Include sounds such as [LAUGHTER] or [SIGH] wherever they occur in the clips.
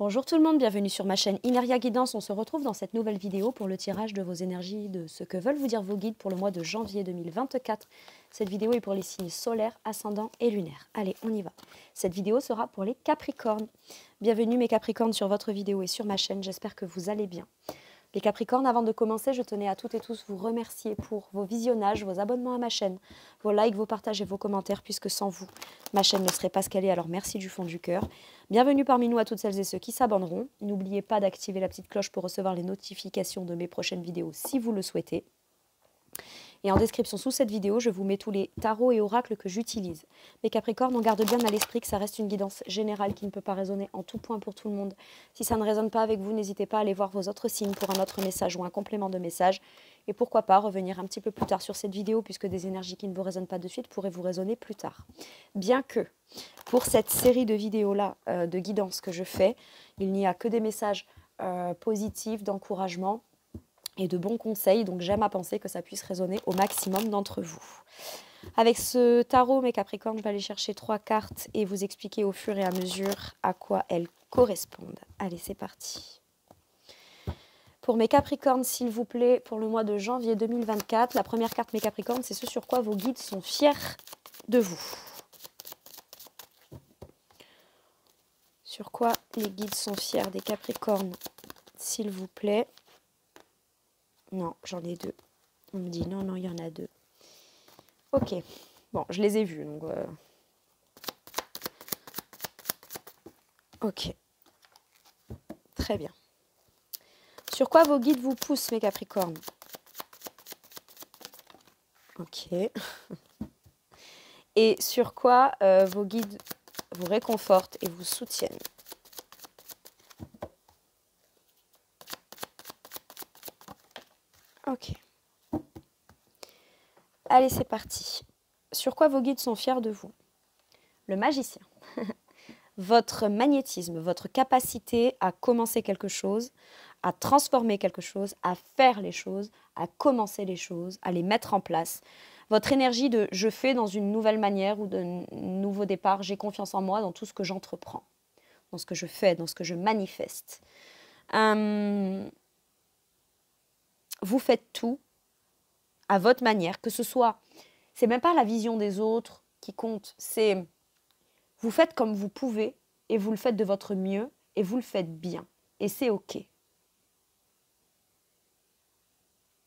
Bonjour tout le monde, bienvenue sur ma chaîne Ineria Guidance. On se retrouve dans cette nouvelle vidéo pour le tirage de vos énergies, de ce que veulent vous dire vos guides pour le mois de janvier 2024. Cette vidéo est pour les signes solaires, ascendants et lunaires. Allez, on y va. Cette vidéo sera pour les capricornes. Bienvenue mes capricornes sur votre vidéo et sur ma chaîne, j'espère que vous allez bien. Les Capricornes, avant de commencer, je tenais à toutes et tous vous remercier pour vos visionnages, vos abonnements à ma chaîne, vos likes, vos partages et vos commentaires, puisque sans vous, ma chaîne ne serait pas ce alors merci du fond du cœur. Bienvenue parmi nous à toutes celles et ceux qui s'abonneront. N'oubliez pas d'activer la petite cloche pour recevoir les notifications de mes prochaines vidéos si vous le souhaitez. Et en description sous cette vidéo, je vous mets tous les tarots et oracles que j'utilise. Mais Capricorne, on garde bien à l'esprit que ça reste une guidance générale qui ne peut pas résonner en tout point pour tout le monde. Si ça ne résonne pas avec vous, n'hésitez pas à aller voir vos autres signes pour un autre message ou un complément de message. Et pourquoi pas revenir un petit peu plus tard sur cette vidéo, puisque des énergies qui ne vous résonnent pas de suite pourraient vous résonner plus tard. Bien que, pour cette série de vidéos-là, euh, de guidance que je fais, il n'y a que des messages euh, positifs, d'encouragement, et de bons conseils. Donc j'aime à penser que ça puisse résonner au maximum d'entre vous. Avec ce tarot, mes Capricornes, je vais aller chercher trois cartes et vous expliquer au fur et à mesure à quoi elles correspondent. Allez, c'est parti. Pour mes Capricornes, s'il vous plaît, pour le mois de janvier 2024, la première carte, mes Capricornes, c'est ce sur quoi vos guides sont fiers de vous. Sur quoi les guides sont fiers des Capricornes, s'il vous plaît. Non, j'en ai deux. On me dit non, non, il y en a deux. Ok. Bon, je les ai vus, euh. Ok. Très bien. Sur quoi vos guides vous poussent, mes Capricornes Ok. [LAUGHS] et sur quoi euh, vos guides vous réconfortent et vous soutiennent Ok. Allez, c'est parti. Sur quoi vos guides sont fiers de vous Le magicien. [LAUGHS] votre magnétisme, votre capacité à commencer quelque chose, à transformer quelque chose, à faire les choses, à commencer les choses, à les mettre en place. Votre énergie de je fais dans une nouvelle manière ou de « nouveau départ, j'ai confiance en moi dans tout ce que j'entreprends, dans ce que je fais, dans ce que je manifeste. Hum, vous faites tout à votre manière, que ce soit, c'est même pas la vision des autres qui compte, c'est vous faites comme vous pouvez et vous le faites de votre mieux et vous le faites bien et c'est ok.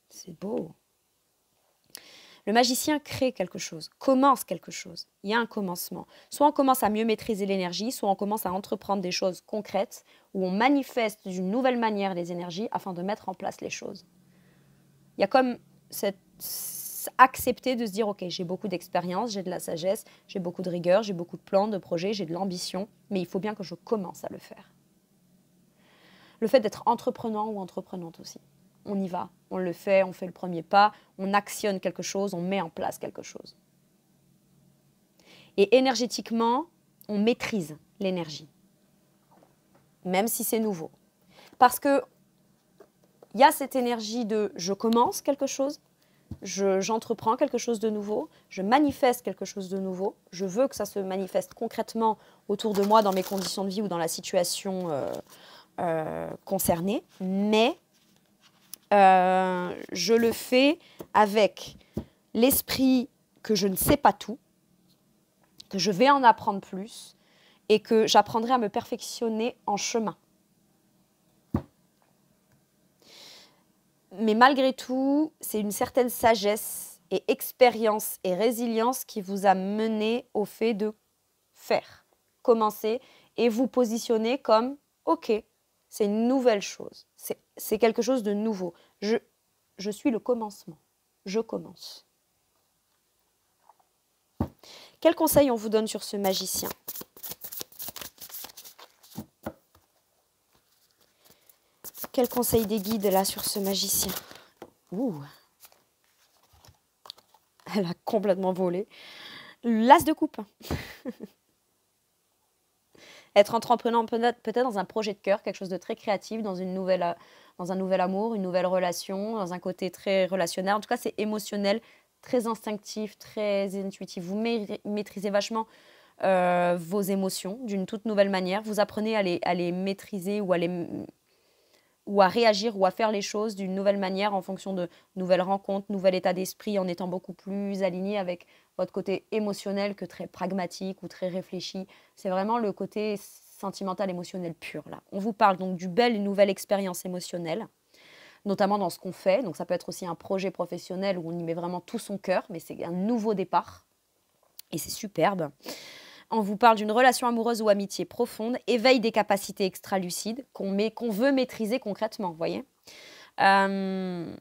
C'est beau. Le magicien crée quelque chose, commence quelque chose. Il y a un commencement. Soit on commence à mieux maîtriser l'énergie, soit on commence à entreprendre des choses concrètes où on manifeste d'une nouvelle manière les énergies afin de mettre en place les choses il y a comme cette accepter de se dire, OK, j'ai beaucoup d'expérience, j'ai de la sagesse, j'ai beaucoup de rigueur, j'ai beaucoup de plans, de projets, j'ai de l'ambition, mais il faut bien que je commence à le faire. Le fait d'être entreprenant ou entreprenante aussi. On y va, on le fait, on fait le premier pas, on actionne quelque chose, on met en place quelque chose. Et énergétiquement, on maîtrise l'énergie, même si c'est nouveau. Parce que il y a cette énergie de je commence quelque chose, j'entreprends quelque chose de nouveau, je manifeste quelque chose de nouveau, je veux que ça se manifeste concrètement autour de moi dans mes conditions de vie ou dans la situation euh, euh, concernée, mais euh, je le fais avec l'esprit que je ne sais pas tout, que je vais en apprendre plus et que j'apprendrai à me perfectionner en chemin. Mais malgré tout, c'est une certaine sagesse et expérience et résilience qui vous a mené au fait de faire, commencer et vous positionner comme OK, c'est une nouvelle chose, c'est quelque chose de nouveau. Je, suis le commencement, je commence. Quel conseil on vous donne sur ce magicien quel conseil des guides là sur ce magicien Ouh Elle a complètement volé. L'as de coupe. [LAUGHS] Être entrepreneur peut-être dans un projet de cœur, quelque chose de très créatif, dans, une nouvelle, euh, dans un nouvel amour, une nouvelle relation, dans un côté très relationnel. En tout cas, c'est émotionnel, très instinctif, très intuitif. Vous maîtrisez vachement euh, vos émotions d'une toute nouvelle manière. Vous apprenez à les maîtriser ou à les ou à réagir ou à faire les choses d'une nouvelle manière en fonction de nouvelles rencontres, nouvel état d'esprit, en étant beaucoup plus aligné avec votre côté émotionnel que très pragmatique ou très réfléchi. C'est vraiment le côté sentimental, émotionnel pur. Là. On vous parle donc du bel et nouvelle expérience émotionnelle notamment dans ce qu'on fait. Donc ça peut être aussi un projet professionnel où on y met vraiment tout son cœur, mais c'est un nouveau départ. Et c'est superbe. On vous parle d'une relation amoureuse ou amitié profonde, éveille des capacités extra-lucides qu'on veut maîtriser concrètement, vous voyez euh,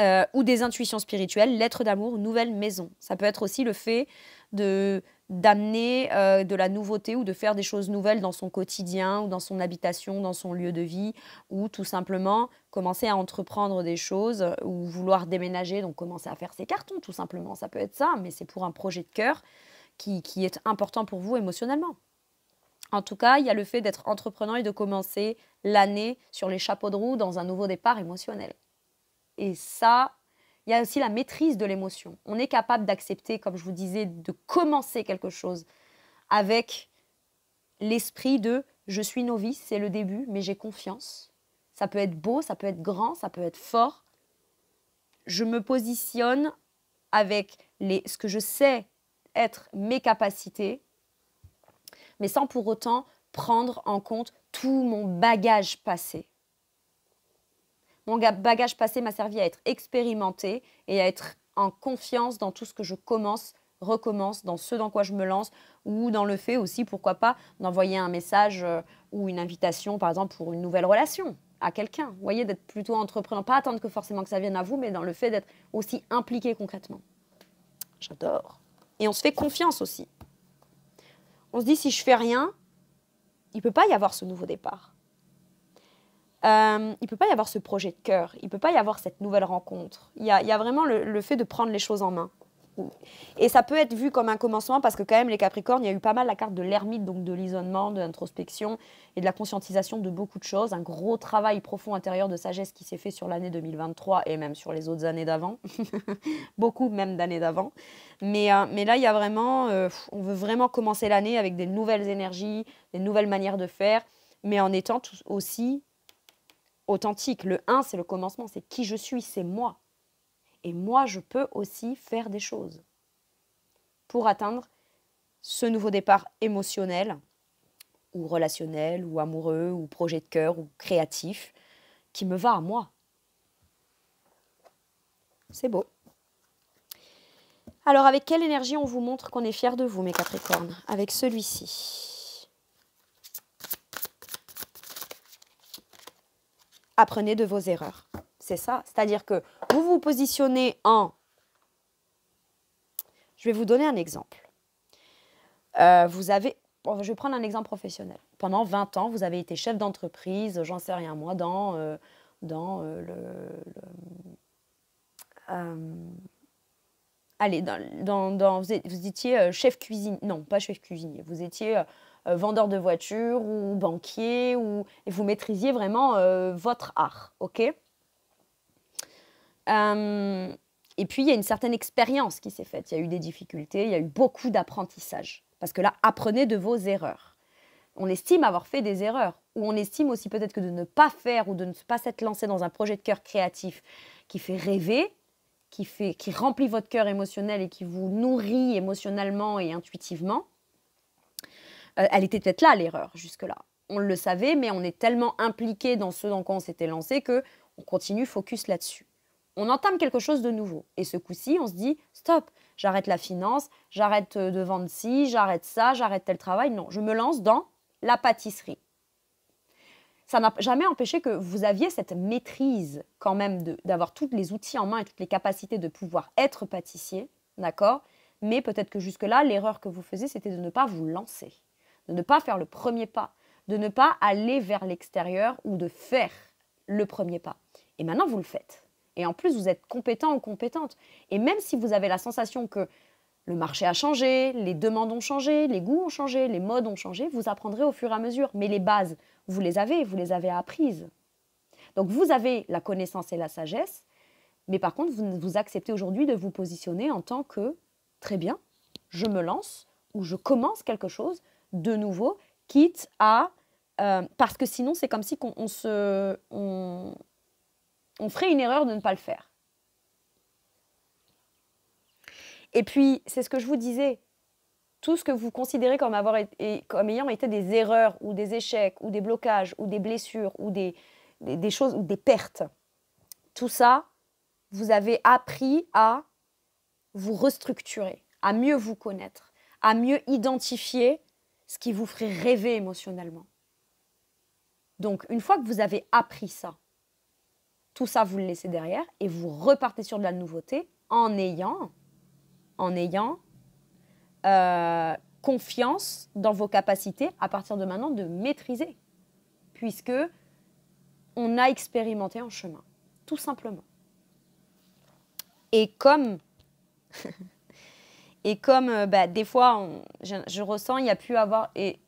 euh, ou des intuitions spirituelles, lettres d'amour, nouvelle maison. Ça peut être aussi le fait de d'amener euh, de la nouveauté ou de faire des choses nouvelles dans son quotidien ou dans son habitation, dans son lieu de vie, ou tout simplement commencer à entreprendre des choses ou vouloir déménager, donc commencer à faire ses cartons tout simplement. Ça peut être ça, mais c'est pour un projet de cœur qui, est important pour vous émotionnellement. En tout cas, il y a le fait d'être entrepreneur et de commencer l'année sur les chapeaux de roue dans un nouveau départ émotionnel. Et ça, il y a aussi la maîtrise de l'émotion. On est capable d'accepter, comme je vous disais, de commencer quelque chose avec l'esprit de je suis novice, c'est le début, mais j'ai confiance. Ça peut être beau, ça peut être grand, ça peut être fort. Je me positionne avec les, ce que je sais être mes capacités, mais sans pour autant prendre en compte tout mon bagage passé. Mon bagage passé m'a servi à être expérimenté et à être en confiance dans tout ce que je commence, recommence, dans ce dans quoi je me lance, ou dans le fait aussi, pourquoi pas, d'envoyer un message euh, ou une invitation, par exemple, pour une nouvelle relation à quelqu'un. voyez, d'être plutôt entreprenant, pas attendre que forcément que ça vienne à vous, mais dans le fait d'être aussi impliqué concrètement. J'adore. Et on se fait confiance aussi. On se dit, si je fais rien, il peut pas y avoir ce nouveau départ. Euh, il peut pas y avoir ce projet de cœur. Il peut pas y avoir cette nouvelle rencontre. Il y a, vraiment le fait de prendre les choses en main. Et ça peut être vu comme un commencement parce que quand même les Capricornes, il y a eu pas mal la carte de l'ermite, donc de l'isolement, de l'introspection et de la conscientisation de beaucoup de choses. Un gros travail profond intérieur de sagesse qui s'est fait sur l'année 2023 et même sur les autres années d'avant. [LAUGHS] beaucoup même d'années d'avant. Euh, mais, là, il y a vraiment, euh, on veut vraiment commencer l'année avec des nouvelles énergies, des nouvelles manières de faire, mais en étant aussi authentique. Le 1, c'est le commencement, c'est qui je suis, c'est moi, et moi, je peux aussi faire des choses pour atteindre ce nouveau départ émotionnel ou relationnel ou amoureux ou projet de cœur ou créatif qui me va à moi. C'est beau. Alors avec quelle énergie on vous montre qu'on est fier de vous mes Capricornes Avec celui-ci. Apprenez de vos erreurs c'est ça. C'est-à-dire que vous vous positionnez en... Je vais vous donner un exemple. Euh, vous avez... je vais prendre un exemple professionnel. Pendant 20 ans, vous avez été chef d'entreprise, j'en sais rien moi, dans, euh, dans euh, le... allez, dans, vous, étiez chef cuisinier, non, pas chef cuisinier, vous étiez vendeur de voitures ou banquier, ou, et vous maîtrisiez vraiment votre art, ok euh, et puis, il y a une certaine expérience qui s'est faite. Il y a eu des difficultés, il y a eu beaucoup d'apprentissage. Parce que là, apprenez de vos erreurs. On estime avoir fait des erreurs, ou on estime aussi peut-être que de ne pas faire ou de ne pas s'être lancé dans un projet de cœur créatif qui fait rêver, qui, fait, qui remplit votre cœur émotionnel et qui vous nourrit émotionnellement et intuitivement, euh, elle était peut-être là l'erreur jusque-là. On le savait, mais on est tellement impliqué dans ce dans quoi on s'était lancé que on continue focus là-dessus on entame quelque chose de nouveau. Et ce coup-ci, on se dit, stop, j'arrête la finance, j'arrête euh, de vendre ci, j'arrête ça, j'arrête tel travail. Non, je me lance dans la pâtisserie. Ça n'a jamais empêché que vous aviez cette maîtrise quand même d'avoir tous les outils en main et toutes les capacités de pouvoir être pâtissier, d'accord Mais peut-être que jusque-là, l'erreur que vous faisiez, c'était de ne pas vous lancer, de ne pas faire le premier pas, de ne pas aller vers l'extérieur ou de faire le premier pas. Et maintenant, vous le faites. Et en plus, vous êtes compétent ou compétente. Et même si vous avez la sensation que le marché a changé, les demandes ont changé, les goûts ont changé, les modes ont changé, vous apprendrez au fur et à mesure. Mais les bases, vous les avez, vous les avez apprises. Donc vous avez la connaissance et la sagesse, mais par contre, vous, vous acceptez aujourd'hui de vous positionner en tant que, très bien, je me lance ou je commence quelque chose de nouveau, quitte à... Euh, parce que sinon, c'est comme si on, se on ferait une erreur de ne pas le faire. Et puis, c'est ce que je vous disais, tout ce que vous considérez comme, avoir été comme ayant été des erreurs ou des échecs ou des blocages ou des blessures ou des, des choses ou des pertes, tout ça, vous avez appris à vous restructurer, à mieux vous connaître, à mieux identifier ce qui vous ferait rêver émotionnellement. Donc, une fois que vous avez appris ça, tout ça, vous le laissez derrière et vous repartez sur de la nouveauté en ayant, en ayant euh, confiance dans vos capacités à partir de maintenant de maîtriser, puisque on a expérimenté en chemin, tout simplement. Et comme, [LAUGHS] et comme euh, bah, des fois, je, ressens, il y a pu avoir, et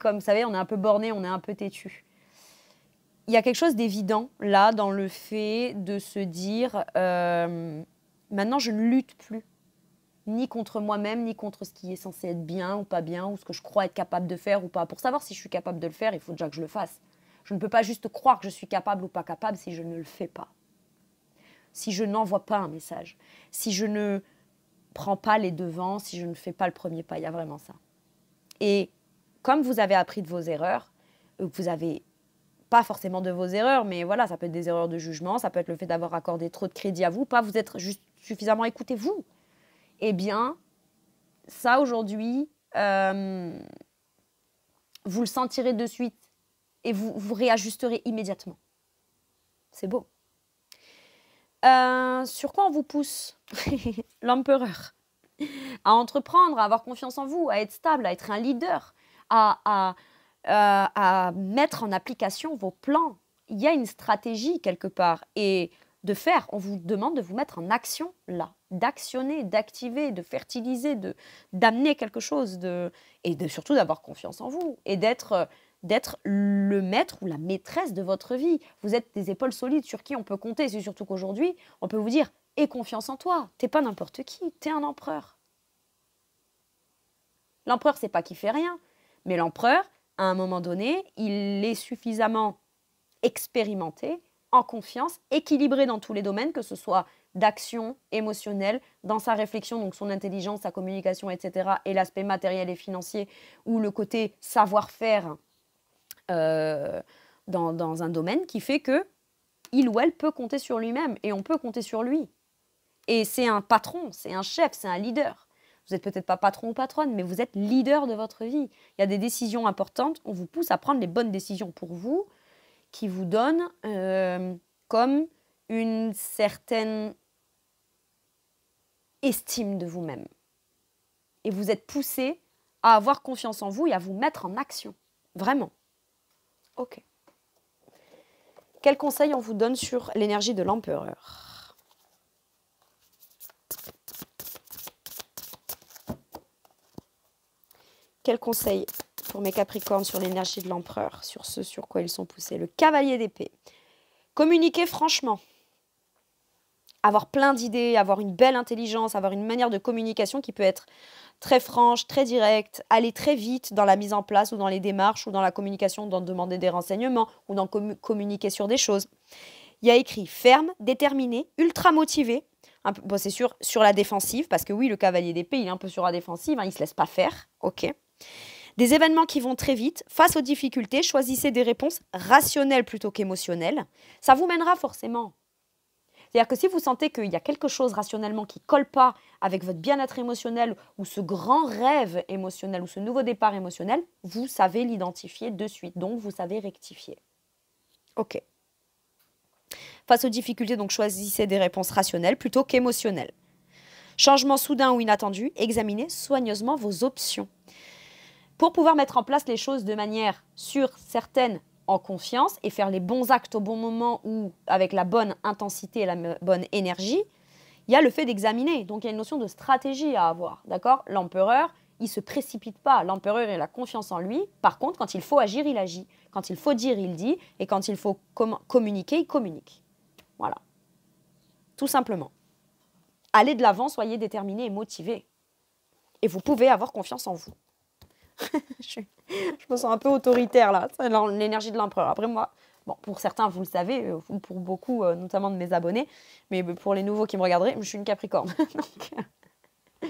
comme vous savez, on est un peu borné, on est un peu têtu il y a quelque chose d'évident là dans le fait de se dire euh, maintenant je ne lutte plus ni contre moi-même, ni contre ce qui est censé être bien ou pas bien, ou ce que je crois être capable de faire ou pas. Pour savoir si je suis capable de le faire, il faut déjà que je le fasse. Je ne peux pas juste croire que je suis capable ou pas capable si je ne le fais pas. Si je n'envoie pas un message, si je ne prends pas les devants, si je ne fais pas le premier pas, il y a vraiment ça. Et comme vous avez appris de vos erreurs, euh, vous avez pas forcément de vos erreurs, mais voilà, ça peut être des erreurs de jugement, ça peut être le fait d'avoir accordé trop de crédit à vous, pas vous être juste suffisamment écouté, vous. Eh bien, ça aujourd'hui, euh, vous le sentirez de suite et vous, vous réajusterez immédiatement. C'est beau. Euh, sur quoi on vous pousse [LAUGHS] L'empereur. À entreprendre, à avoir confiance en vous, à être stable, à être un leader, à, euh, à mettre en application vos plans. Il y a une stratégie quelque part. Et de faire, on vous demande de vous mettre en action là, d'actionner, d'activer, de fertiliser, de d'amener quelque chose, de, et de surtout d'avoir confiance en vous et d'être d'être le maître ou la maîtresse de votre vie. Vous êtes des épaules solides sur qui on peut compter. C'est surtout qu'aujourd'hui, on peut vous dire aie confiance en toi. T'es pas n'importe qui. T'es un empereur. L'empereur, c'est pas qui fait rien, mais l'empereur, à un moment donné, il est suffisamment expérimenté, en confiance, équilibré dans tous les domaines, que ce soit d'action émotionnelle, dans sa réflexion, donc son intelligence, sa communication, etc., et l'aspect matériel et financier, ou le côté savoir-faire euh, dans, dans un domaine qui fait que il ou elle peut compter sur lui-même et on peut compter sur lui. Et c'est un patron, c'est un chef, c'est un leader. Vous n'êtes peut-être pas patron ou patronne, mais vous êtes leader de votre vie. Il y a des décisions importantes, on vous pousse à prendre les bonnes décisions pour vous, qui vous donnent euh, comme une certaine estime de vous-même. Et vous êtes poussé à avoir confiance en vous et à vous mettre en action. Vraiment. Ok. Quel conseil on vous donne sur l'énergie de l'empereur Quel conseil pour mes Capricornes sur l'énergie de l'empereur, sur ce sur quoi ils sont poussés Le cavalier d'épée. Communiquer franchement. Avoir plein d'idées, avoir une belle intelligence, avoir une manière de communication qui peut être très franche, très directe, aller très vite dans la mise en place ou dans les démarches ou dans la communication, dans demander des renseignements ou dans communiquer sur des choses. Il y a écrit ferme, déterminé, ultra motivé, c'est sûr, sur la défensive, parce que oui, le cavalier d'épée, il est un peu sur la défensive, hein, il ne se laisse pas faire, ok des événements qui vont très vite, face aux difficultés, choisissez des réponses rationnelles plutôt qu'émotionnelles. Ça vous mènera forcément. C'est-à-dire que si vous sentez qu'il y a quelque chose rationnellement qui ne colle pas avec votre bien-être émotionnel ou ce grand rêve émotionnel ou ce nouveau départ émotionnel, vous savez l'identifier de suite. Donc, vous savez rectifier. OK. Face aux difficultés, donc choisissez des réponses rationnelles plutôt qu'émotionnelles. Changement soudain ou inattendu, examinez soigneusement vos options pour pouvoir mettre en place les choses de manière sûre, certaine, en confiance et faire les bons actes au bon moment ou avec la bonne intensité et la bonne énergie, il y a le fait d'examiner. Donc il y a une notion de stratégie à avoir. D'accord L'empereur, il se précipite pas. L'empereur, a la confiance en lui. Par contre, quand il faut agir, il agit. Quand il faut dire, il dit. Et quand il faut communiquer, il communique. Voilà. Tout simplement. Allez de l'avant, soyez déterminés et motivés. Et vous pouvez avoir confiance en vous. [LAUGHS] je, me sens un peu autoritaire là, l'énergie de l'empereur. Après moi, bon, pour certains, vous le savez, euh, pour beaucoup, euh, notamment de mes abonnés, mais pour les nouveaux qui me regarderaient, je suis une capricorne. [LAUGHS] Euh,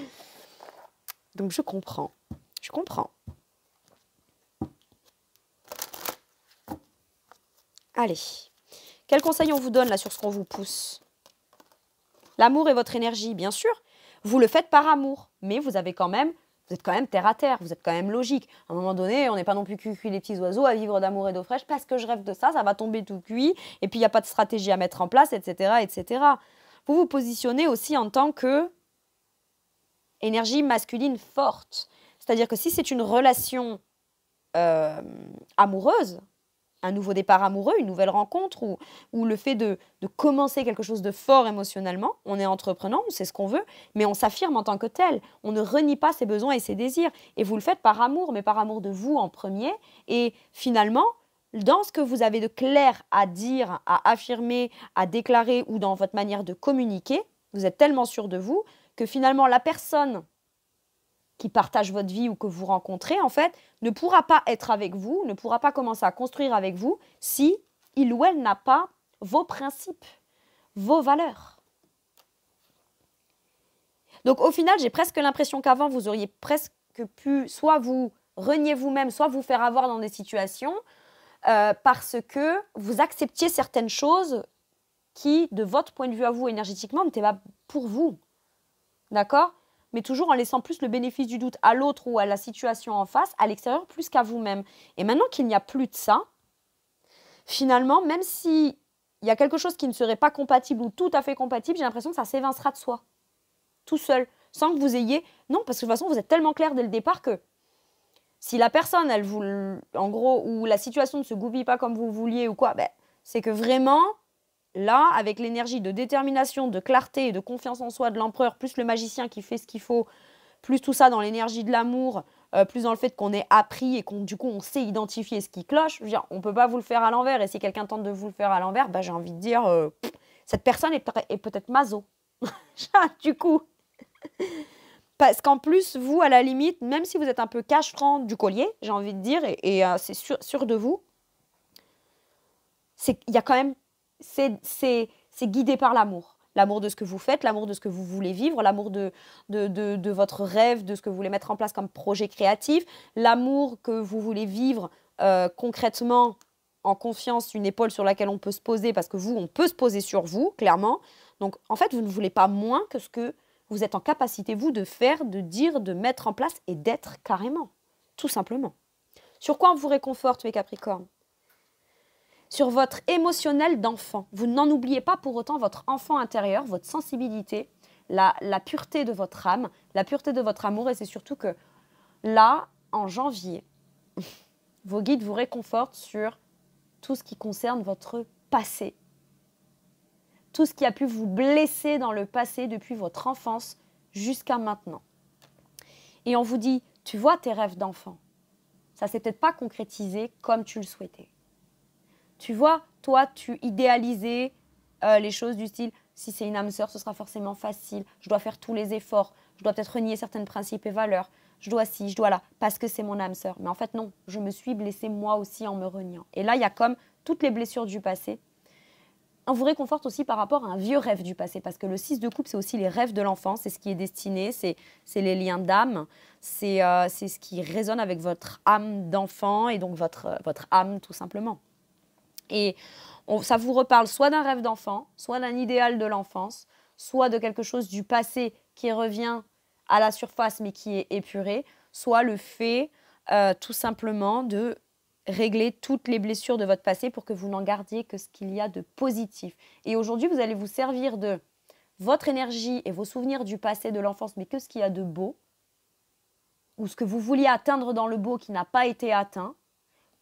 donc... je comprends. Je comprends. Allez. Quel conseil on vous donne là sur ce qu'on vous pousse L'amour est votre énergie, bien sûr. Vous le faites par amour, mais vous avez quand même vous êtes quand même terre à terre, vous êtes quand même logique. À un moment donné, on n'est pas non plus cucu les petits oiseaux à vivre d'amour et d'eau fraîche parce que je rêve de ça, ça va tomber tout cuit, et puis il n'y a pas de stratégie à mettre en place, etc., etc. Vous vous positionnez aussi en tant que énergie masculine forte. C'est-à-dire que si c'est une relation euh, amoureuse, un nouveau départ amoureux, une nouvelle rencontre ou, le fait de, de, commencer quelque chose de fort émotionnellement. On est entreprenant, on sait ce qu'on veut, mais on s'affirme en tant que tel. On ne renie pas ses besoins et ses désirs. Et vous le faites par amour, mais par amour de vous en premier. Et finalement, dans ce que vous avez de clair à dire, à affirmer, à déclarer ou dans votre manière de communiquer, vous êtes tellement sûr de vous que finalement la personne qui partage votre vie ou que vous rencontrez, en fait, ne pourra pas être avec vous, ne pourra pas commencer à construire avec vous si il ou elle n'a pas vos principes, vos valeurs. Donc au final, j'ai presque l'impression qu'avant, vous auriez presque pu soit vous renier vous-même, soit vous faire avoir dans des situations euh, parce que vous acceptiez certaines choses qui, de votre point de vue à vous énergétiquement, n'étaient pas pour vous. D'accord mais toujours en laissant plus le bénéfice du doute à l'autre ou à la situation en face, à l'extérieur, plus qu'à vous-même. Et maintenant qu'il n'y a plus de ça, finalement, même si il y a quelque chose qui ne serait pas compatible ou tout à fait compatible, j'ai l'impression que ça s'évincera de soi, tout seul, sans que vous ayez... Non, parce que de toute façon, vous êtes tellement clair dès le départ que si la personne, elle vous... En gros, ou la situation ne se goupille pas comme vous vouliez ou quoi, ben, c'est que vraiment, Là, avec l'énergie de détermination, de clarté et de confiance en soi de l'empereur, plus le magicien qui fait ce qu'il faut, plus tout ça dans l'énergie de l'amour, euh, plus dans le fait qu'on est appris et qu'on du coup on sait identifier ce qui cloche, je veux on peut pas vous le faire à l'envers. Et si quelqu'un tente de vous le faire à l'envers, bah, j'ai envie de dire, euh, cette personne est, peut-être mazo. [LAUGHS] du coup. Parce qu'en plus, vous, à la limite, même si vous êtes un peu cache-franc du collier, j'ai envie de dire, et, euh, c'est sûr, sûr de vous, il y a quand même c'est guidé par l'amour. L'amour de ce que vous faites, l'amour de ce que vous voulez vivre, l'amour de votre rêve, de ce que vous voulez mettre en place comme projet créatif, l'amour que vous voulez vivre euh, concrètement en confiance, une épaule sur laquelle on peut se poser, parce que vous, on peut se poser sur vous, clairement. Donc, en fait, vous ne voulez pas moins que ce que vous êtes en capacité, vous, de faire, de dire, de mettre en place et d'être carrément, tout simplement. Sur quoi on vous réconforte, mes Capricornes sur votre émotionnel d'enfant. Vous n'en oubliez pas pour autant votre enfant intérieur, votre sensibilité, la, pureté de votre âme, la pureté de votre amour. Et c'est surtout que là, en janvier, [LAUGHS] vos guides vous réconfortent sur tout ce qui concerne votre passé. Tout ce qui a pu vous blesser dans le passé depuis votre enfance jusqu'à maintenant. Et on vous dit, tu vois tes rêves d'enfant. Ça s'est peut-être pas concrétisé comme tu le souhaitais. Tu vois, toi, tu idéalisais euh, les choses du style si c'est une âme sœur, ce sera forcément facile. Je dois faire tous les efforts. Je dois peut-être renier certains principes et valeurs. Je dois ci, je dois là, parce que c'est mon âme sœur. Mais en fait, non, je me suis blessée moi aussi en me reniant. Et là, il y a comme toutes les blessures du passé. On vous réconforte aussi par rapport à un vieux rêve du passé, parce que le 6 de coupe, c'est aussi les rêves de l'enfant, c'est ce qui est destiné, c'est les liens d'âme, euh, c'est ce qui résonne avec votre âme d'enfant et donc votre âme tout simplement. Et ça vous reparle soit d'un rêve d'enfant, soit d'un idéal de l'enfance, soit de quelque chose du passé qui revient à la surface mais qui est épuré, soit le fait euh, tout simplement de régler toutes les blessures de votre passé pour que vous n'en gardiez que ce qu'il y a de positif. Et aujourd'hui, vous allez vous servir de votre énergie et vos souvenirs du passé, de l'enfance, mais que ce qu'il y a de beau, ou ce que vous vouliez atteindre dans le beau qui n'a pas été atteint,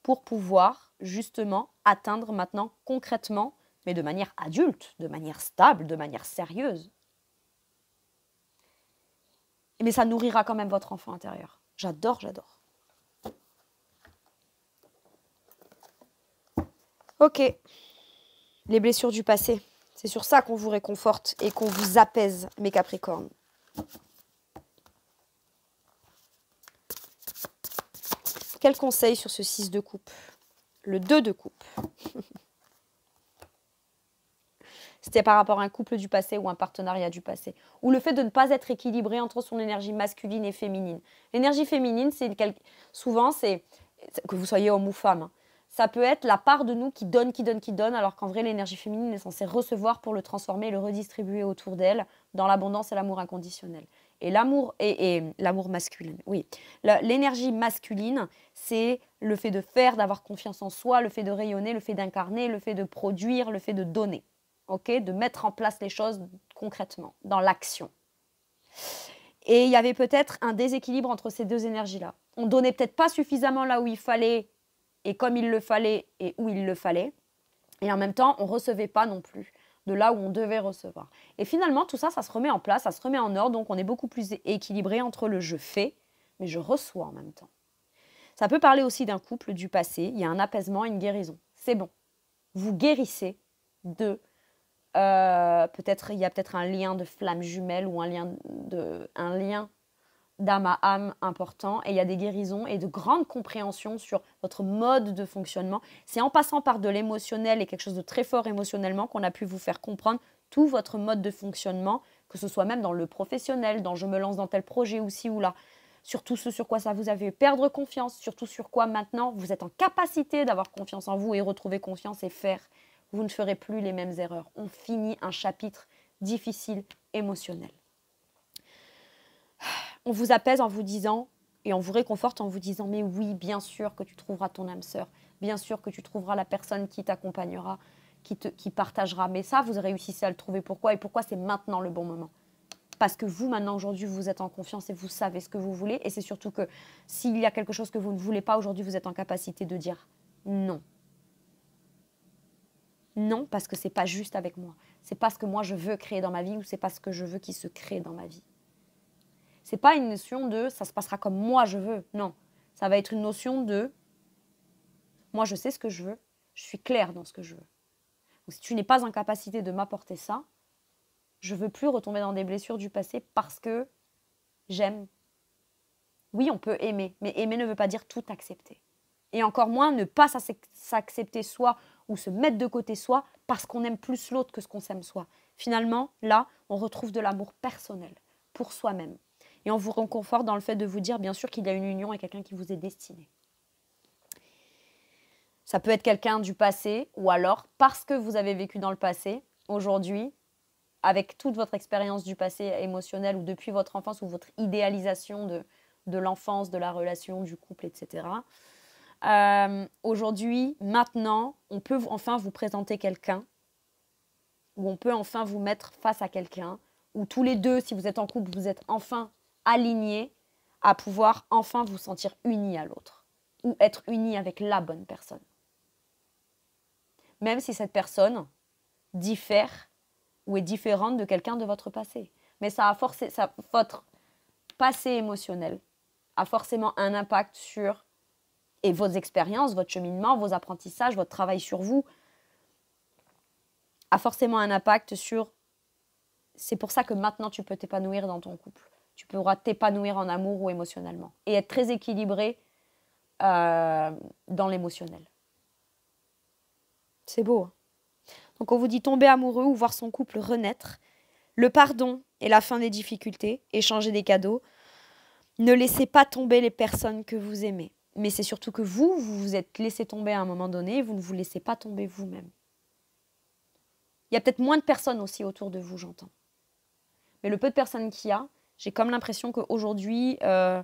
pour pouvoir justement atteindre maintenant concrètement, mais de manière adulte, de manière stable, de manière sérieuse. Mais ça nourrira quand même votre enfant intérieur. J'adore, j'adore. Ok, les blessures du passé. C'est sur ça qu'on vous réconforte et qu'on vous apaise, mes Capricornes. Quel conseil sur ce 6 de coupe le 2 de coupe. [LAUGHS] C'était par rapport à un couple du passé ou un partenariat du passé. Ou le fait de ne pas être équilibré entre son énergie masculine et féminine. L'énergie féminine, c'est souvent, c'est que vous soyez homme ou femme, hein, ça peut être la part de nous qui donne, qui donne, qui donne, alors qu'en vrai, l'énergie féminine est censée recevoir pour le transformer le redistribuer autour d'elle dans l'abondance et l'amour inconditionnel. Et l'amour et, et l'amour masculin, oui. L'énergie masculine, c'est le fait de faire, d'avoir confiance en soi, le fait de rayonner, le fait d'incarner, le fait de produire, le fait de donner. OK, de mettre en place les choses concrètement, dans l'action. Et il y avait peut-être un déséquilibre entre ces deux énergies-là. On donnait peut-être pas suffisamment là où il fallait et comme il le fallait et où il le fallait. Et en même temps, on ne recevait pas non plus de là où on devait recevoir. Et finalement, tout ça, ça se remet en place, ça se remet en ordre, donc on est beaucoup plus équilibré entre le je fais, mais je reçois en même temps. Ça peut parler aussi d'un couple, du passé, il y a un apaisement, une guérison. C'est bon. Vous guérissez de euh, peut-être il y a peut-être un lien de flamme jumelle ou un lien de un lien dans à âme important et il y a des guérisons et de grandes compréhensions sur votre mode de fonctionnement. C'est en passant par de l'émotionnel et quelque chose de très fort émotionnellement qu'on a pu vous faire comprendre tout votre mode de fonctionnement, que ce soit même dans le professionnel, dans je me lance dans tel projet ou ci ou là, sur ce sur quoi ça vous a fait perdre confiance, surtout sur quoi maintenant vous êtes en capacité d'avoir confiance en vous et retrouver confiance et faire. Vous ne ferez plus les mêmes erreurs. On finit un chapitre difficile, émotionnel on vous apaise en vous disant et on vous réconforte en vous disant mais oui, bien sûr que tu trouveras ton âme sœur, bien sûr que tu trouveras la personne qui t'accompagnera, qui, te, qui partagera. Mais ça, vous réussissez à le trouver. Pourquoi Et pourquoi c'est maintenant le bon moment parce que vous, maintenant, aujourd'hui, vous êtes en confiance et vous savez ce que vous voulez. Et c'est surtout que s'il y a quelque chose que vous ne voulez pas aujourd'hui, vous êtes en capacité de dire non. Non, parce que c'est pas juste avec moi. C'est pas ce que moi je veux créer dans ma vie ou c'est pas ce que je veux qui se crée dans ma vie. C'est pas une notion de ça se passera comme moi je veux. Non, ça va être une notion de moi je sais ce que je veux, je suis claire dans ce que je veux. si tu n'es pas en capacité de m'apporter ça, je veux plus retomber dans des blessures du passé parce que j'aime. Oui, on peut aimer, mais aimer ne veut pas dire tout accepter. Et encore moins ne pas s'accepter soi ou se mettre de côté soi parce qu'on aime plus l'autre que ce qu'on s'aime soi. Finalement, là, on retrouve de l'amour personnel pour soi-même et on vous renforce dans le fait de vous dire, bien sûr, qu'il y a une union et quelqu'un qui vous est destiné. Ça peut être quelqu'un du passé, ou alors parce que vous avez vécu dans le passé, aujourd'hui, avec toute votre expérience du passé émotionnel ou depuis votre enfance ou votre idéalisation de, de l'enfance, de la relation, du couple, etc. Euh, aujourd'hui, maintenant, on peut enfin vous présenter quelqu'un, ou on peut enfin vous mettre face à quelqu'un, ou tous les deux, si vous êtes en couple, vous êtes enfin aligné à pouvoir enfin vous sentir uni à l'autre ou être uni avec la bonne personne. Même si cette personne diffère ou est différente de quelqu'un de votre passé. Mais ça a forcé, ça, votre passé émotionnel a forcément un impact sur et vos expériences, votre cheminement, vos apprentissages, votre travail sur vous a forcément un impact sur c'est pour ça que maintenant tu peux t'épanouir dans ton couple tu pourras t'épanouir en amour ou émotionnellement et être très équilibré euh, dans l'émotionnel. C'est beau. Hein. Donc on vous dit tomber amoureux ou voir son couple renaître. Le pardon et la fin des difficultés, échanger des cadeaux. Ne laissez pas tomber les personnes que vous aimez. Mais c'est surtout que vous, vous vous êtes laissé tomber à un moment donné vous ne vous laissez pas tomber vous-même. Il y a peut-être moins de personnes aussi autour de vous, j'entends. Mais le peu de personnes qu'il y a, j'ai comme l'impression qu'aujourd'hui, euh,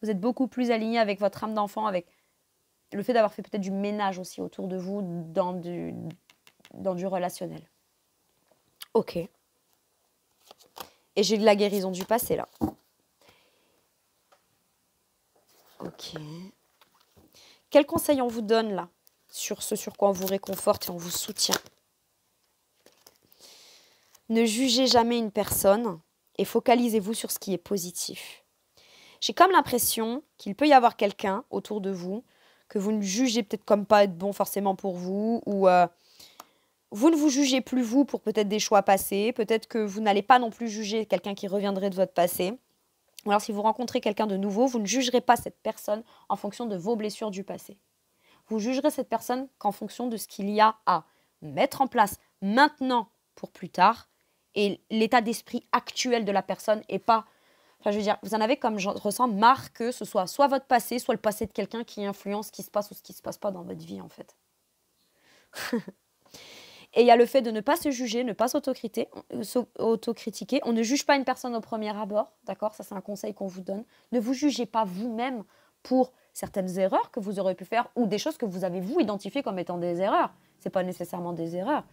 vous êtes beaucoup plus aligné avec votre âme d'enfant, avec le fait d'avoir fait peut-être du ménage aussi autour de vous dans du, dans du relationnel. Ok. Et j'ai de la guérison du passé là. Ok. Quel conseil on vous donne là sur ce sur quoi on vous réconforte et on vous soutient Ne jugez jamais une personne et focalisez-vous sur ce qui est positif. J'ai comme l'impression qu'il peut y avoir quelqu'un autour de vous que vous ne jugez peut-être comme pas être bon forcément pour vous, ou euh, vous ne vous jugez plus vous pour peut-être des choix passés, peut-être que vous n'allez pas non plus juger quelqu'un qui reviendrait de votre passé. Ou alors si vous rencontrez quelqu'un de nouveau, vous ne jugerez pas cette personne en fonction de vos blessures du passé. Vous jugerez cette personne qu'en fonction de ce qu'il y a à mettre en place maintenant pour plus tard, et l'état d'esprit actuel de la personne est pas. Enfin, je veux dire, vous en avez comme je ressens marre que ce soit soit votre passé, soit le passé de quelqu'un qui influence ce qui se passe ou ce qui se passe pas dans votre vie en fait. [LAUGHS] et il y a le fait de ne pas se juger, ne pas s'autocritiquer. Euh, On ne juge pas une personne au premier abord, d'accord Ça, c'est un conseil qu'on vous donne. Ne vous jugez pas vous-même pour certaines erreurs que vous aurez pu faire ou des choses que vous avez vous identifiées comme étant des erreurs. Ce n'est pas nécessairement des erreurs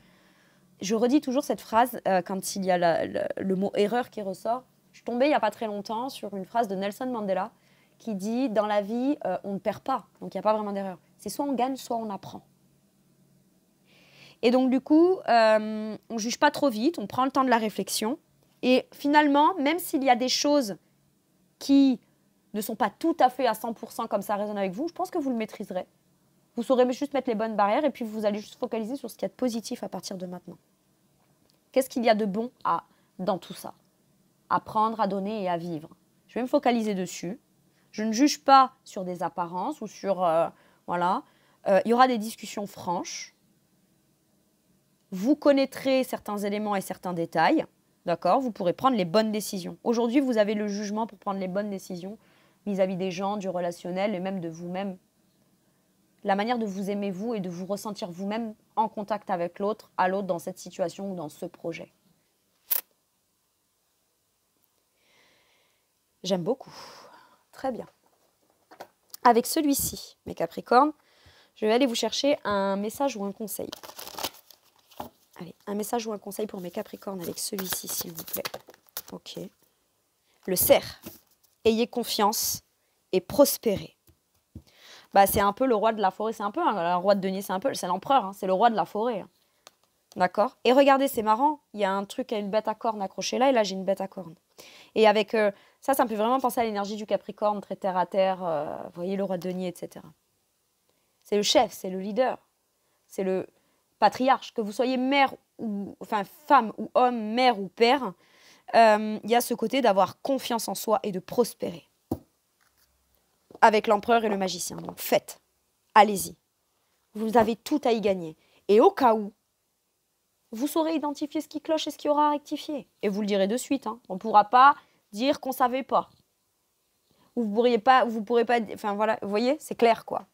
je redis toujours cette phrase euh, quand il y a le mot erreur qui ressort. Je suis tombée il n'y a pas très longtemps sur une phrase de Nelson Mandela qui dit Dans la vie, euh, on ne perd pas, donc il n'y a pas vraiment d'erreur. C'est soit on gagne, soit on apprend. Et donc, du coup, euh, on ne juge pas trop vite, on prend le temps de la réflexion. Et finalement, même s'il y a des choses qui ne sont pas tout à fait à 100% comme ça résonne avec vous, je pense que vous le maîtriserez. Vous saurez juste mettre les bonnes barrières et puis vous allez juste focaliser sur ce qu'il y a de positif à partir de maintenant. Qu'est-ce qu'il y a de bon à, dans tout ça Apprendre, à donner et à vivre. Je vais me focaliser dessus. Je ne juge pas sur des apparences ou sur... Euh, voilà. Euh, il y aura des discussions franches. Vous connaîtrez certains éléments et certains détails. D'accord Vous pourrez prendre les bonnes décisions. Aujourd'hui, vous avez le jugement pour prendre les bonnes décisions vis à -vis des gens, du relationnel et même de vous-même la manière de vous aimer vous et de vous ressentir vous-même en contact avec l'autre, à l'autre dans cette situation ou dans ce projet. J'aime beaucoup. Très bien. Avec celui-ci, mes Capricornes, je vais aller vous chercher un message ou un conseil. Allez, un message ou un conseil pour mes Capricornes avec celui-ci, s'il vous plaît. Ok. Le cerf. Ayez confiance et prospérez bah, c'est un peu le roi de la forêt, c'est un peu un le roi de Denis, c'est un peu, c'est l'empereur, hein. c'est le roi de la forêt. Hein. D'accord Et regardez, c'est marrant, il y a un truc, une bête à cornes accrochée là, et là j'ai une bête à cornes. Et avec euh, ça, ça me fait vraiment penser à l'énergie du Capricorne, très terre à terre, euh, voyez, le roi de Denier, etc. C'est le chef, c'est le leader, c'est le patriarche. Que vous soyez mère ou, enfin, femme ou homme, mère ou père, euh, il y a ce côté d'avoir confiance en soi et de prospérer avec l'empereur et le magicien. Donc faites, allez-y. Vous avez tout à y gagner. Et au cas où, vous saurez identifier ce qui cloche et ce qui aura à rectifier. Et vous le direz de suite. Hein. On ne pourra pas dire qu'on ne savait pas. Vous pourriez pas, vous pourrez pas, enfin voilà, vous voyez, c'est clair quoi.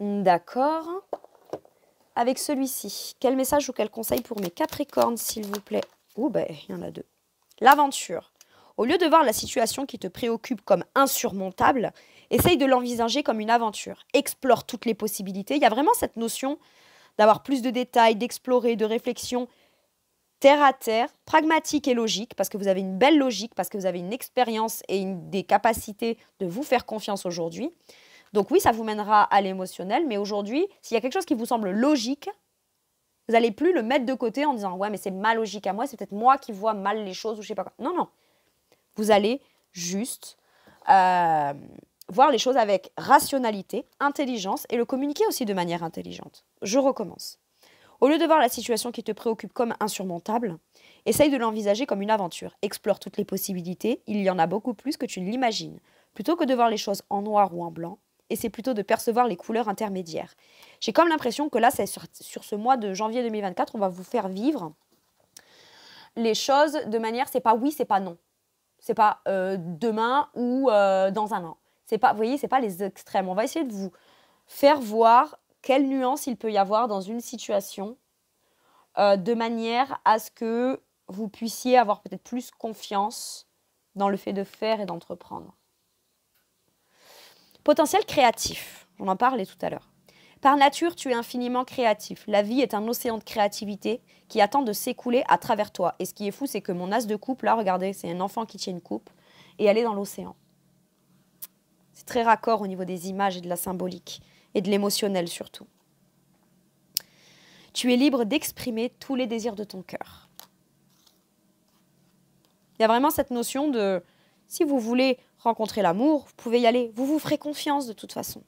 D'accord. Avec celui-ci, quel message ou quel conseil pour mes Capricornes, s'il vous plaît ou ben, il y en a deux. L'aventure. Au lieu de voir la situation qui te préoccupe comme insurmontable, essaye de l'envisager comme une aventure. Explore toutes les possibilités. Il y a vraiment cette notion d'avoir plus de détails, d'explorer, de réflexion terre à terre, pragmatique et logique, parce que vous avez une belle logique, parce que vous avez une expérience et des capacités de vous faire confiance aujourd'hui. Donc oui, ça vous mènera à l'émotionnel, mais aujourd'hui, s'il y a quelque chose qui vous semble logique, vous n'allez plus le mettre de côté en disant ouais mais c'est ma logique à moi, c'est peut-être moi qui vois mal les choses ou je sais pas quoi. Non non, vous allez juste euh, voir les choses avec rationalité, intelligence et le communiquer aussi de manière intelligente. Je recommence. Au lieu de voir la situation qui te préoccupe comme insurmontable, essaye de l'envisager comme une aventure. Explore toutes les possibilités, il y en a beaucoup plus que tu ne l'imagines. Plutôt que de voir les choses en noir ou en blanc, essaie plutôt de percevoir les couleurs intermédiaires. J'ai comme l'impression que là, c'est sur, ce mois de janvier 2024, on va vous faire vivre les choses de manière, c'est pas oui, c'est pas non. C'est pas euh, demain ou euh, dans un an. C'est pas, vous voyez, c'est pas les extrêmes. On va essayer de vous faire voir quelle nuance il peut y avoir dans une situation euh, de manière à ce que vous puissiez avoir peut-être plus confiance dans le fait de faire et d'entreprendre. Potentiel créatif, on en parlait tout à l'heure. Par nature, tu es infiniment créatif. La vie est un océan de créativité qui attend de s'écouler à travers toi. Et ce qui est fou, c'est que mon as de coupe, là, regardez, c'est un enfant qui tient une coupe et elle est dans l'océan. C'est très raccord au niveau des images et de la symbolique et de l'émotionnel surtout. Tu es libre d'exprimer tous les désirs de ton cœur. Il y a vraiment cette notion de si vous voulez rencontrer l'amour, vous pouvez y aller. Vous vous ferez confiance de toute façon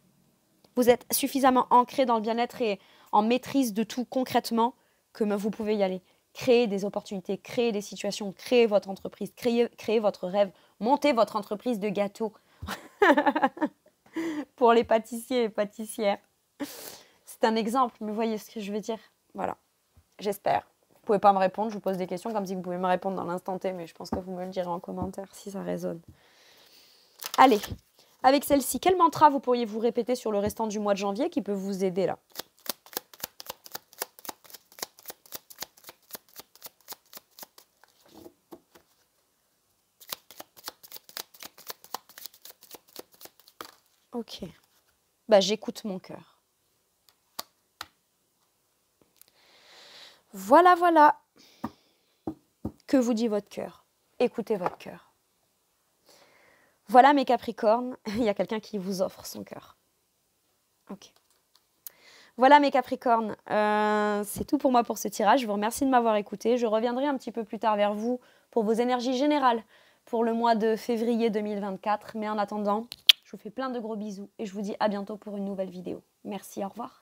vous êtes suffisamment ancré dans le bien-être et en maîtrise de tout concrètement que vous pouvez y aller. Créer des opportunités, créer des situations, créer votre entreprise, créer, créer votre rêve, monter votre entreprise de gâteau [LAUGHS] pour les pâtissiers et pâtissières. C'est un exemple, mais voyez ce que je veux dire. Voilà, j'espère. Vous pouvez pas me répondre, je vous pose des questions comme si vous pouvez me répondre dans l'instant T, mais je pense que vous me le direz en commentaire si ça résonne. Allez, avec celle-ci, quel mantra vous pourriez vous répéter sur le restant du mois de janvier qui peut vous aider là Ok. Bah, j'écoute mon cœur. Voilà, voilà. Que vous dit votre cœur Écoutez votre cœur. Voilà mes Capricornes, [LAUGHS] il y a quelqu'un qui vous offre son cœur. Ok. Voilà mes Capricornes, euh, c'est tout pour moi pour ce tirage. Je vous remercie de m'avoir écouté. Je reviendrai un petit peu plus tard vers vous pour vos énergies générales pour le mois de février 2024. Mais en attendant, je vous fais plein de gros bisous et je vous dis à bientôt pour une nouvelle vidéo. Merci, au revoir.